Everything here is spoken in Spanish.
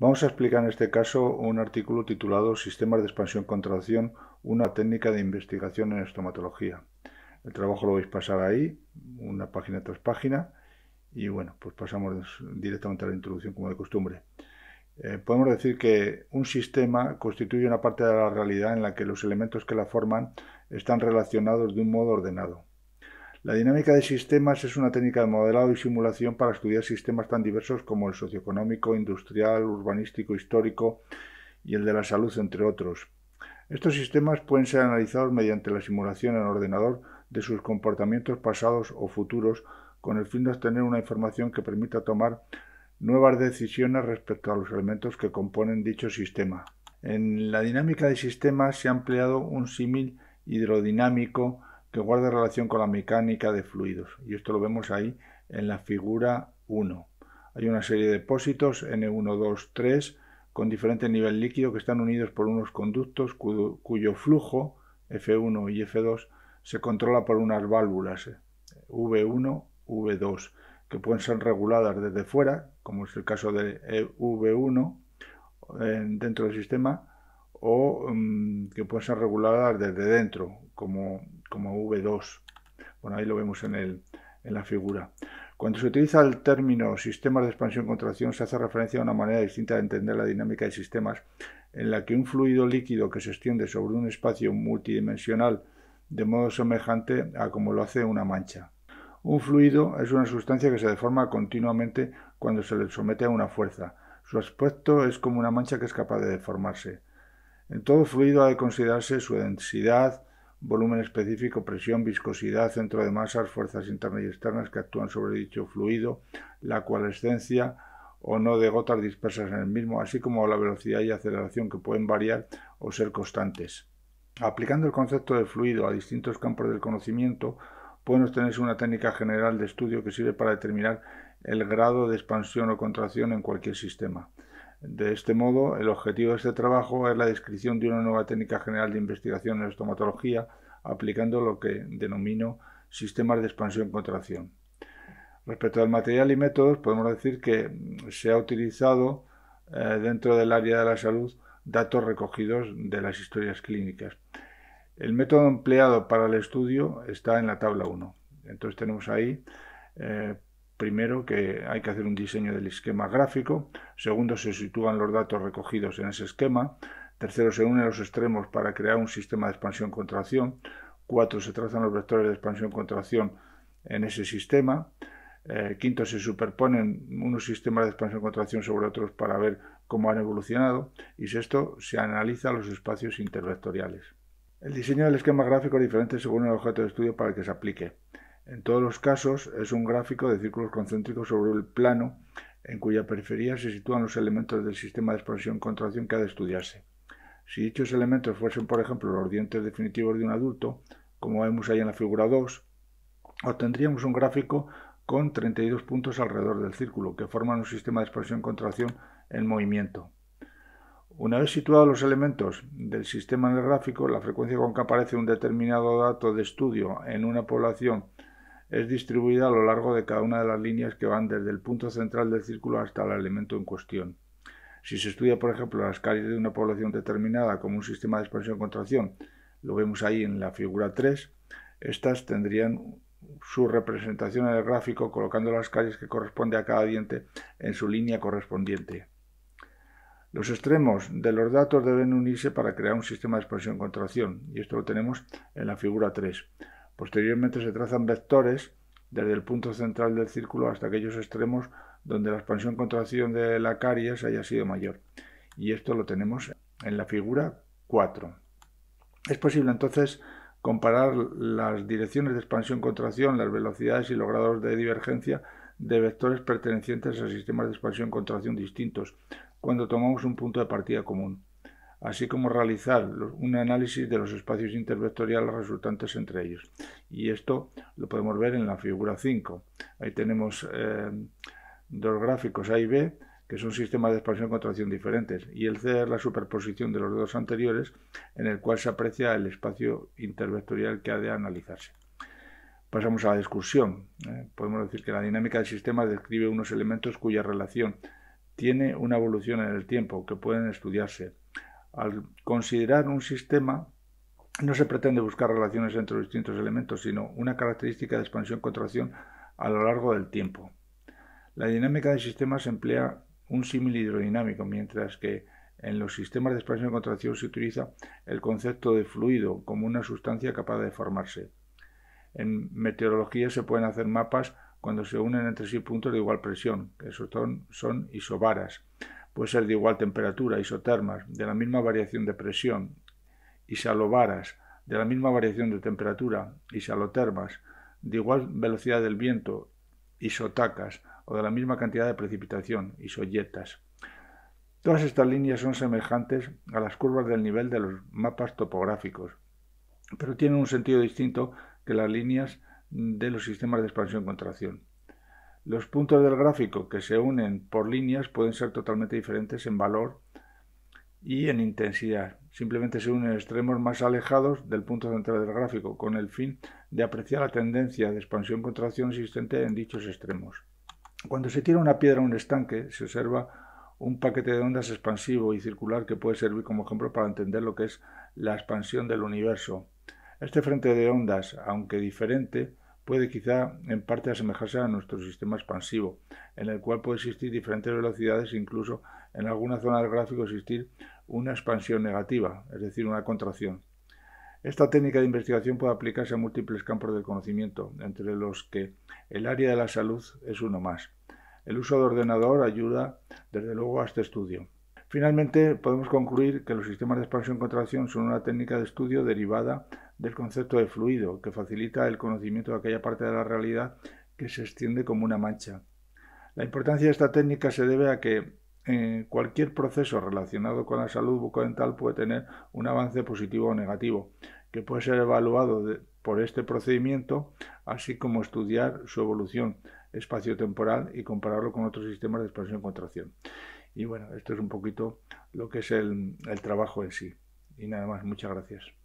Vamos a explicar en este caso un artículo titulado Sistemas de expansión-contracción, una técnica de investigación en estomatología. El trabajo lo vais a pasar ahí, una página tras página, y bueno, pues pasamos directamente a la introducción como de costumbre. Eh, podemos decir que un sistema constituye una parte de la realidad en la que los elementos que la forman están relacionados de un modo ordenado. La dinámica de sistemas es una técnica de modelado y simulación para estudiar sistemas tan diversos como el socioeconómico, industrial, urbanístico, histórico y el de la salud, entre otros. Estos sistemas pueden ser analizados mediante la simulación en ordenador de sus comportamientos pasados o futuros con el fin de obtener una información que permita tomar nuevas decisiones respecto a los elementos que componen dicho sistema. En la dinámica de sistemas se ha empleado un símil hidrodinámico que guarda relación con la mecánica de fluidos. Y esto lo vemos ahí en la figura 1. Hay una serie de depósitos N1, 2, 3 con diferente nivel líquido que están unidos por unos conductos cuyo flujo F1 y F2 se controla por unas válvulas V1, V2 que pueden ser reguladas desde fuera, como es el caso de e V1 eh, dentro del sistema, o mm, que pueden ser reguladas desde dentro, como, como V2. Bueno, ahí lo vemos en, el, en la figura. Cuando se utiliza el término sistemas de expansión contracción, se hace referencia a una manera distinta de entender la dinámica de sistemas, en la que un fluido líquido que se extiende sobre un espacio multidimensional de modo semejante a como lo hace una mancha. Un fluido es una sustancia que se deforma continuamente cuando se le somete a una fuerza. Su aspecto es como una mancha que es capaz de deformarse. En todo fluido ha de considerarse su densidad, volumen específico, presión, viscosidad, centro de masas, fuerzas internas y externas que actúan sobre dicho fluido, la coalescencia o no de gotas dispersas en el mismo, así como la velocidad y aceleración que pueden variar o ser constantes. Aplicando el concepto de fluido a distintos campos del conocimiento, podemos obtenerse una técnica general de estudio que sirve para determinar el grado de expansión o contracción en cualquier sistema. De este modo, el objetivo de este trabajo es la descripción de una nueva técnica general de investigación en estomatología, aplicando lo que denomino sistemas de expansión-contracción. Respecto al material y métodos, podemos decir que se ha utilizado eh, dentro del área de la salud datos recogidos de las historias clínicas. El método empleado para el estudio está en la tabla 1. Entonces tenemos ahí eh, Primero, que hay que hacer un diseño del esquema gráfico. Segundo, se sitúan los datos recogidos en ese esquema. Tercero, se unen los extremos para crear un sistema de expansión-contracción. Cuatro, se trazan los vectores de expansión-contracción en ese sistema. Eh, quinto, se superponen unos sistemas de expansión-contracción sobre otros para ver cómo han evolucionado. Y sexto, se analizan los espacios intervectoriales. El diseño del esquema gráfico es diferente según el objeto de estudio para el que se aplique. En todos los casos es un gráfico de círculos concéntricos sobre el plano en cuya periferia se sitúan los elementos del sistema de expresión contracción que ha de estudiarse. Si dichos elementos fuesen, por ejemplo, los dientes definitivos de un adulto, como vemos ahí en la figura 2, obtendríamos un gráfico con 32 puntos alrededor del círculo, que forman un sistema de expresión contracción en movimiento. Una vez situados los elementos del sistema en el gráfico, la frecuencia con que aparece un determinado dato de estudio en una población es distribuida a lo largo de cada una de las líneas que van desde el punto central del círculo hasta el elemento en cuestión. Si se estudia, por ejemplo, las calles de una población determinada como un sistema de expansión-contracción, lo vemos ahí en la figura 3, estas tendrían su representación en el gráfico colocando las calles que corresponde a cada diente en su línea correspondiente. Los extremos de los datos deben unirse para crear un sistema de expansión-contracción, y esto lo tenemos en la figura 3. Posteriormente se trazan vectores desde el punto central del círculo hasta aquellos extremos donde la expansión-contracción de la caries haya sido mayor. Y esto lo tenemos en la figura 4. Es posible entonces comparar las direcciones de expansión-contracción, las velocidades y los grados de divergencia de vectores pertenecientes a sistemas de expansión-contracción distintos, cuando tomamos un punto de partida común así como realizar un análisis de los espacios intervectoriales resultantes entre ellos. Y esto lo podemos ver en la figura 5. Ahí tenemos eh, dos gráficos A y B, que son sistemas de expansión y contracción diferentes, y el C es la superposición de los dos anteriores, en el cual se aprecia el espacio intervectorial que ha de analizarse. Pasamos a la discusión. Eh. podemos decir que la dinámica del sistema describe unos elementos cuya relación tiene una evolución en el tiempo, que pueden estudiarse al considerar un sistema, no se pretende buscar relaciones entre los distintos elementos, sino una característica de expansión-contracción a lo largo del tiempo. La dinámica de sistemas emplea un símil hidrodinámico, mientras que en los sistemas de expansión contracción se utiliza el concepto de fluido como una sustancia capaz de formarse. En meteorología se pueden hacer mapas cuando se unen entre sí puntos de igual presión, que son, son isobaras, puede ser de igual temperatura, isotermas, de la misma variación de presión, isalobaras de la misma variación de temperatura, isalotermas, de igual velocidad del viento, isotacas, o de la misma cantidad de precipitación, isoyetas. Todas estas líneas son semejantes a las curvas del nivel de los mapas topográficos, pero tienen un sentido distinto que las líneas de los sistemas de expansión-contracción. Los puntos del gráfico que se unen por líneas pueden ser totalmente diferentes en valor y en intensidad. Simplemente se unen extremos más alejados del punto central del gráfico con el fin de apreciar la tendencia de expansión-contracción existente en dichos extremos. Cuando se tira una piedra a un estanque, se observa un paquete de ondas expansivo y circular que puede servir como ejemplo para entender lo que es la expansión del universo. Este frente de ondas, aunque diferente, puede quizá en parte asemejarse a nuestro sistema expansivo, en el cual puede existir diferentes velocidades, incluso en alguna zona del gráfico existir una expansión negativa, es decir, una contracción. Esta técnica de investigación puede aplicarse a múltiples campos del conocimiento, entre los que el área de la salud es uno más. El uso de ordenador ayuda, desde luego, a este estudio. Finalmente, podemos concluir que los sistemas de expansión-contracción y son una técnica de estudio derivada del concepto de fluido, que facilita el conocimiento de aquella parte de la realidad que se extiende como una mancha. La importancia de esta técnica se debe a que eh, cualquier proceso relacionado con la salud bucodental puede tener un avance positivo o negativo, que puede ser evaluado por este procedimiento, así como estudiar su evolución espaciotemporal y compararlo con otros sistemas de expansión y contracción. Y bueno, esto es un poquito lo que es el trabajo en sí. Y nada más, muchas gracias.